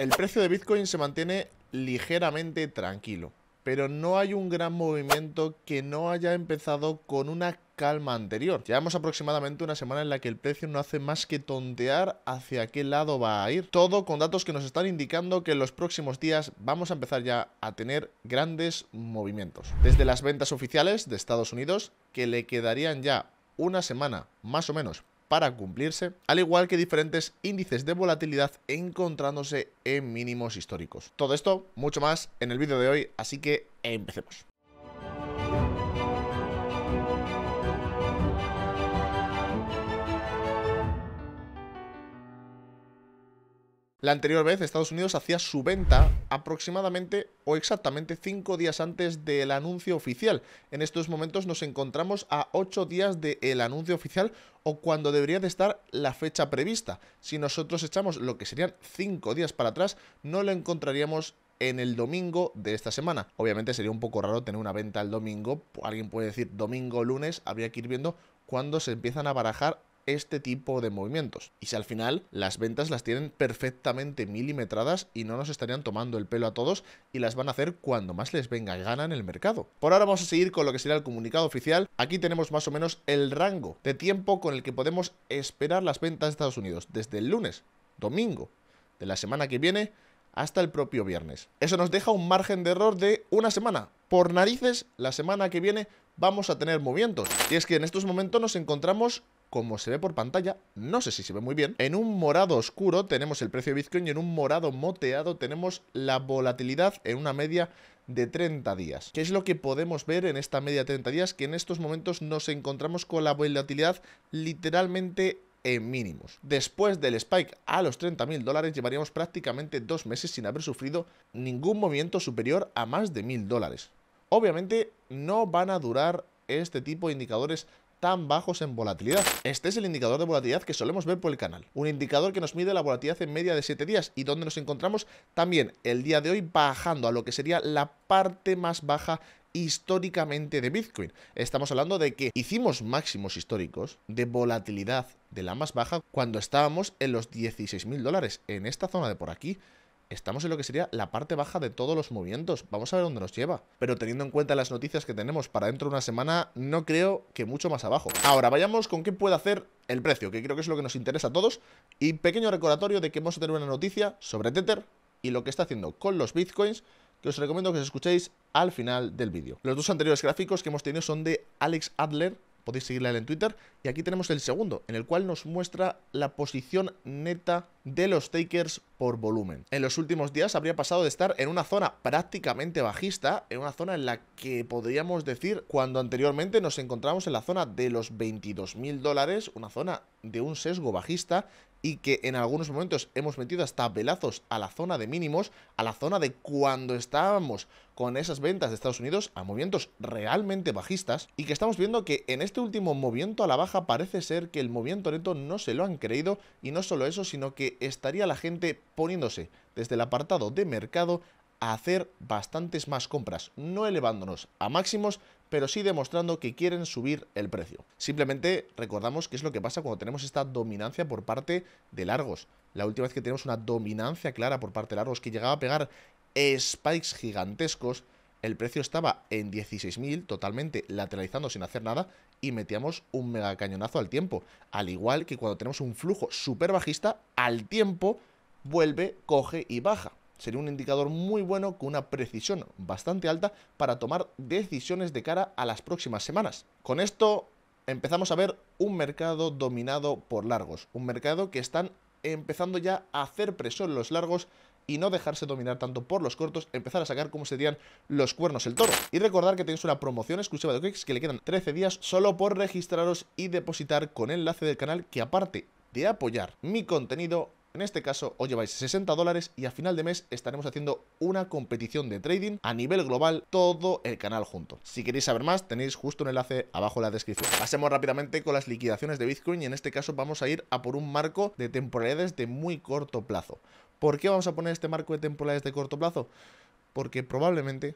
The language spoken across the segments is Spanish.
El precio de Bitcoin se mantiene ligeramente tranquilo, pero no hay un gran movimiento que no haya empezado con una calma anterior. Llevamos aproximadamente una semana en la que el precio no hace más que tontear hacia qué lado va a ir. Todo con datos que nos están indicando que en los próximos días vamos a empezar ya a tener grandes movimientos. Desde las ventas oficiales de Estados Unidos, que le quedarían ya una semana más o menos para cumplirse, al igual que diferentes índices de volatilidad encontrándose en mínimos históricos. Todo esto, mucho más en el vídeo de hoy, así que empecemos. La anterior vez, Estados Unidos hacía su venta aproximadamente o exactamente 5 días antes del anuncio oficial. En estos momentos nos encontramos a 8 días del anuncio oficial o cuando debería de estar la fecha prevista. Si nosotros echamos lo que serían 5 días para atrás, no lo encontraríamos en el domingo de esta semana. Obviamente sería un poco raro tener una venta el domingo. Alguien puede decir domingo, lunes, habría que ir viendo cuándo se empiezan a barajar este tipo de movimientos. Y si al final las ventas las tienen perfectamente milimetradas y no nos estarían tomando el pelo a todos y las van a hacer cuando más les venga gana en el mercado. Por ahora vamos a seguir con lo que será el comunicado oficial. Aquí tenemos más o menos el rango de tiempo con el que podemos esperar las ventas de Estados Unidos, desde el lunes, domingo de la semana que viene hasta el propio viernes. Eso nos deja un margen de error de una semana. Por narices, la semana que viene vamos a tener movimientos. Y es que en estos momentos nos encontramos como se ve por pantalla, no sé si se ve muy bien, en un morado oscuro tenemos el precio de Bitcoin y en un morado moteado tenemos la volatilidad en una media de 30 días. ¿Qué es lo que podemos ver en esta media de 30 días? Que en estos momentos nos encontramos con la volatilidad literalmente en mínimos. Después del spike a los 30.000 dólares llevaríamos prácticamente dos meses sin haber sufrido ningún movimiento superior a más de 1.000 dólares. Obviamente no van a durar este tipo de indicadores tan bajos en volatilidad. Este es el indicador de volatilidad que solemos ver por el canal, un indicador que nos mide la volatilidad en media de 7 días y donde nos encontramos también el día de hoy bajando a lo que sería la parte más baja históricamente de Bitcoin. Estamos hablando de que hicimos máximos históricos de volatilidad de la más baja cuando estábamos en los 16 mil dólares, en esta zona de por aquí estamos en lo que sería la parte baja de todos los movimientos. Vamos a ver dónde nos lleva. Pero teniendo en cuenta las noticias que tenemos para dentro de una semana, no creo que mucho más abajo. Ahora, vayamos con qué puede hacer el precio, que creo que es lo que nos interesa a todos. Y pequeño recordatorio de que vamos a tener una noticia sobre Tether y lo que está haciendo con los bitcoins que os recomiendo que os escuchéis al final del vídeo. Los dos anteriores gráficos que hemos tenido son de Alex Adler, podéis seguirle en Twitter. Y aquí tenemos el segundo, en el cual nos muestra la posición neta de los takers por volumen. En los últimos días habría pasado de estar en una zona prácticamente bajista, en una zona en la que podríamos decir cuando anteriormente nos encontramos en la zona de los 22 mil dólares, una zona de un sesgo bajista y que en algunos momentos hemos metido hasta velazos a la zona de mínimos, a la zona de cuando estábamos con esas ventas de Estados Unidos a movimientos realmente bajistas y que estamos viendo que en este último movimiento a la baja parece ser que el movimiento neto no se lo han creído y no solo eso, sino que estaría la gente poniéndose desde el apartado de mercado a hacer bastantes más compras, no elevándonos a máximos, pero sí demostrando que quieren subir el precio. Simplemente recordamos qué es lo que pasa cuando tenemos esta dominancia por parte de largos. La última vez que tenemos una dominancia clara por parte de largos que llegaba a pegar spikes gigantescos, el precio estaba en 16.000, totalmente lateralizando sin hacer nada, y metíamos un mega cañonazo al tiempo. Al igual que cuando tenemos un flujo súper bajista, al tiempo vuelve, coge y baja sería un indicador muy bueno con una precisión bastante alta para tomar decisiones de cara a las próximas semanas. Con esto empezamos a ver un mercado dominado por largos, un mercado que están empezando ya a hacer presión los largos y no dejarse dominar tanto por los cortos, empezar a sacar como serían los cuernos el toro. Y recordar que tenéis una promoción exclusiva de OKEX que le quedan 13 días solo por registraros y depositar con enlace del canal que aparte de apoyar mi contenido, en este caso os lleváis 60 dólares y a final de mes estaremos haciendo una competición de trading a nivel global todo el canal junto. Si queréis saber más tenéis justo un enlace abajo en la descripción. Pasemos rápidamente con las liquidaciones de Bitcoin y en este caso vamos a ir a por un marco de temporalidades de muy corto plazo. ¿Por qué vamos a poner este marco de temporalidades de corto plazo? Porque probablemente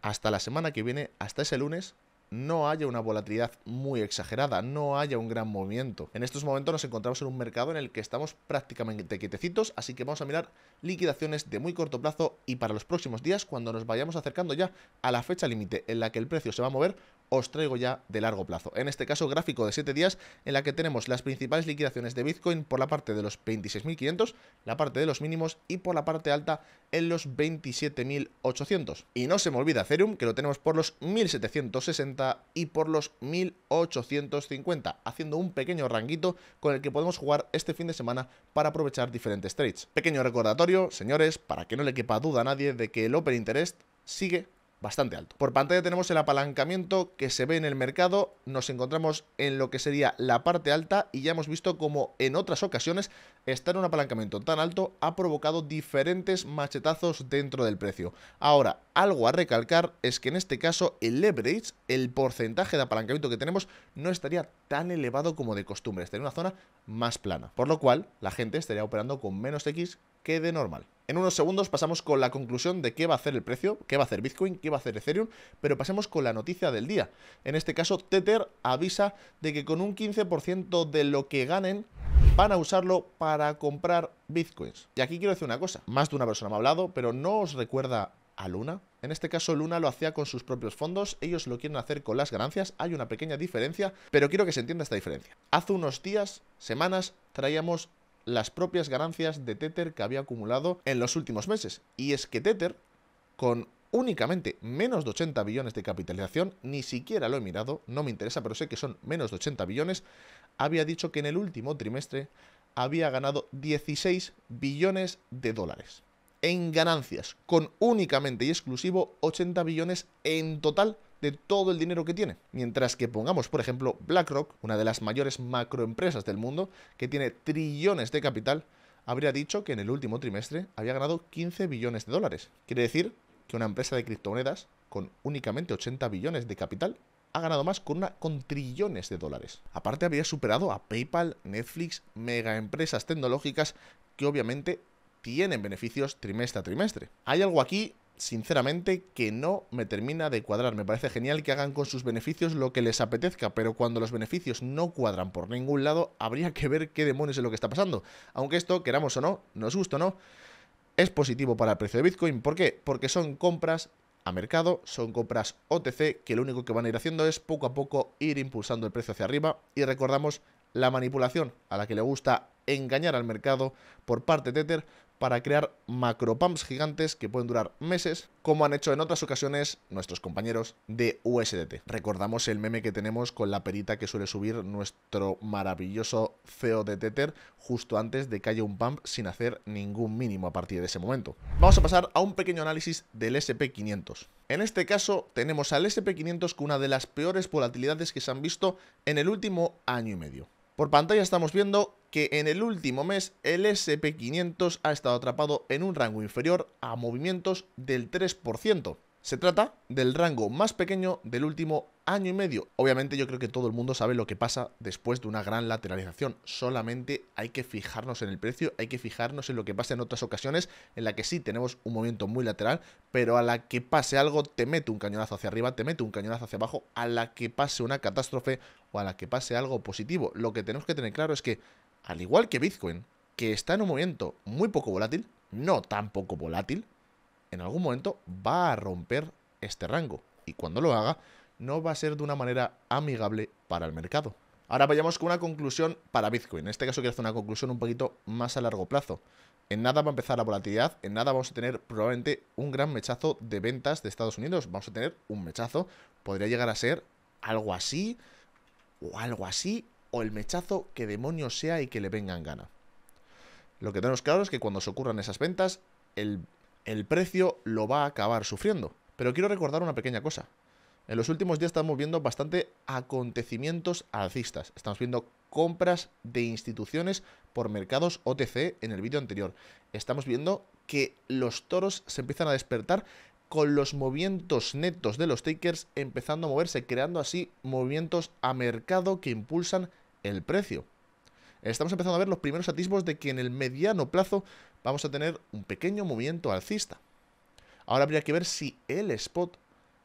hasta la semana que viene, hasta ese lunes, no haya una volatilidad muy exagerada, no haya un gran movimiento. En estos momentos nos encontramos en un mercado en el que estamos prácticamente quietecitos, así que vamos a mirar liquidaciones de muy corto plazo y para los próximos días cuando nos vayamos acercando ya a la fecha límite en la que el precio se va a mover os traigo ya de largo plazo. En este caso, gráfico de 7 días en la que tenemos las principales liquidaciones de Bitcoin por la parte de los 26.500, la parte de los mínimos y por la parte alta en los 27.800. Y no se me olvida Ethereum, que lo tenemos por los 1.760 y por los 1.850, haciendo un pequeño ranguito con el que podemos jugar este fin de semana para aprovechar diferentes trades. Pequeño recordatorio, señores, para que no le quepa duda a nadie de que el Open Interest sigue bastante alto. Por pantalla tenemos el apalancamiento que se ve en el mercado, nos encontramos en lo que sería la parte alta y ya hemos visto como en otras ocasiones estar en un apalancamiento tan alto ha provocado diferentes machetazos dentro del precio. Ahora, algo a recalcar es que en este caso el leverage, el porcentaje de apalancamiento que tenemos, no estaría tan elevado como de costumbre, estaría en una zona más plana, por lo cual la gente estaría operando con menos X que de normal. En unos segundos pasamos con la conclusión de qué va a hacer el precio, qué va a hacer Bitcoin, qué va a hacer Ethereum, pero pasemos con la noticia del día. En este caso, Tether avisa de que con un 15% de lo que ganen van a usarlo para comprar Bitcoins. Y aquí quiero decir una cosa, más de una persona me ha hablado, pero ¿no os recuerda a Luna? En este caso Luna lo hacía con sus propios fondos, ellos lo quieren hacer con las ganancias, hay una pequeña diferencia, pero quiero que se entienda esta diferencia. Hace unos días, semanas, traíamos las propias ganancias de Tether que había acumulado en los últimos meses. Y es que Tether, con únicamente menos de 80 billones de capitalización, ni siquiera lo he mirado, no me interesa, pero sé que son menos de 80 billones, había dicho que en el último trimestre había ganado 16 billones de dólares en ganancias, con únicamente y exclusivo 80 billones en total de todo el dinero que tiene. Mientras que pongamos, por ejemplo, BlackRock, una de las mayores macroempresas del mundo, que tiene trillones de capital, habría dicho que en el último trimestre había ganado 15 billones de dólares. Quiere decir que una empresa de criptomonedas con únicamente 80 billones de capital ha ganado más con, una, con trillones de dólares. Aparte habría superado a PayPal, Netflix, megaempresas tecnológicas que obviamente tienen beneficios trimestre a trimestre. Hay algo aquí sinceramente, que no me termina de cuadrar. Me parece genial que hagan con sus beneficios lo que les apetezca, pero cuando los beneficios no cuadran por ningún lado, habría que ver qué demonios es lo que está pasando. Aunque esto, queramos o no, nos gusta o no, es positivo para el precio de Bitcoin. ¿Por qué? Porque son compras a mercado, son compras OTC que lo único que van a ir haciendo es poco a poco ir impulsando el precio hacia arriba y recordamos la manipulación a la que le gusta engañar al mercado por parte de Tether para crear macro pumps gigantes que pueden durar meses, como han hecho en otras ocasiones nuestros compañeros de USDT. Recordamos el meme que tenemos con la perita que suele subir nuestro maravilloso CEO de Tether justo antes de que haya un pump sin hacer ningún mínimo a partir de ese momento. Vamos a pasar a un pequeño análisis del SP500. En este caso tenemos al SP500 con una de las peores volatilidades que se han visto en el último año y medio. Por pantalla estamos viendo que en el último mes el SP500 ha estado atrapado en un rango inferior a movimientos del 3%. Se trata del rango más pequeño del último año y medio. Obviamente yo creo que todo el mundo sabe lo que pasa después de una gran lateralización. Solamente hay que fijarnos en el precio, hay que fijarnos en lo que pasa en otras ocasiones en la que sí tenemos un movimiento muy lateral, pero a la que pase algo te mete un cañonazo hacia arriba, te mete un cañonazo hacia abajo, a la que pase una catástrofe o a la que pase algo positivo. Lo que tenemos que tener claro es que al igual que Bitcoin, que está en un momento muy poco volátil, no tan poco volátil, en algún momento va a romper este rango. Y cuando lo haga, no va a ser de una manera amigable para el mercado. Ahora vayamos con una conclusión para Bitcoin. En este caso quiero hacer una conclusión un poquito más a largo plazo. En nada va a empezar la volatilidad, en nada vamos a tener probablemente un gran mechazo de ventas de Estados Unidos. Vamos a tener un mechazo, podría llegar a ser algo así o algo así o el mechazo que demonio sea y que le vengan gana. Lo que tenemos claro es que cuando se ocurran esas ventas, el, el precio lo va a acabar sufriendo. Pero quiero recordar una pequeña cosa. En los últimos días estamos viendo bastante acontecimientos alcistas. Estamos viendo compras de instituciones por mercados OTC en el vídeo anterior. Estamos viendo que los toros se empiezan a despertar con los movimientos netos de los takers empezando a moverse, creando así movimientos a mercado que impulsan el precio. Estamos empezando a ver los primeros atisbos de que en el mediano plazo vamos a tener un pequeño movimiento alcista. Ahora habría que ver si el spot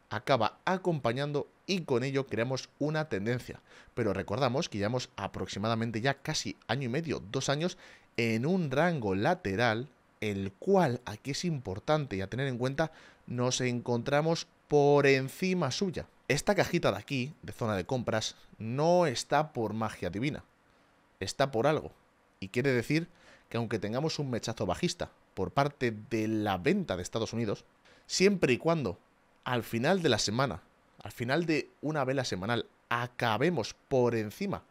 acaba acompañando y con ello creamos una tendencia. Pero recordamos que llevamos aproximadamente ya casi año y medio, dos años, en un rango lateral, el cual aquí es importante y a tener en cuenta, nos encontramos por encima suya. Esta cajita de aquí, de zona de compras, no está por magia divina. Está por algo. Y quiere decir que aunque tengamos un mechazo bajista por parte de la venta de Estados Unidos, siempre y cuando al final de la semana, al final de una vela semanal, acabemos por encima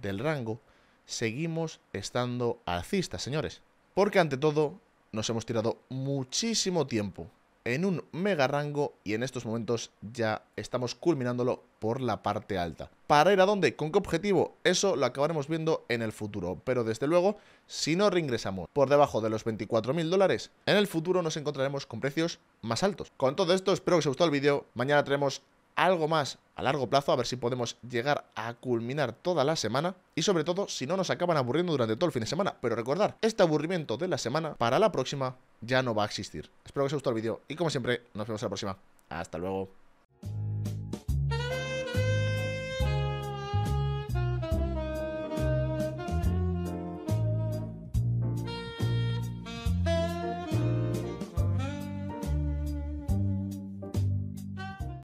del rango, seguimos estando alcistas, señores. Porque ante todo, nos hemos tirado muchísimo tiempo en un mega rango y en estos momentos ya estamos culminándolo por la parte alta. ¿Para ir a dónde? ¿Con qué objetivo? Eso lo acabaremos viendo en el futuro, pero desde luego, si no reingresamos por debajo de los 24.000 dólares, en el futuro nos encontraremos con precios más altos. Con todo esto, espero que os haya gustado el vídeo, mañana tenemos algo más a largo plazo, a ver si podemos llegar a culminar toda la semana y sobre todo si no nos acaban aburriendo durante todo el fin de semana. Pero recordar, este aburrimiento de la semana para la próxima ya no va a existir. Espero que os haya gustado el vídeo y como siempre, nos vemos en la próxima. Hasta luego.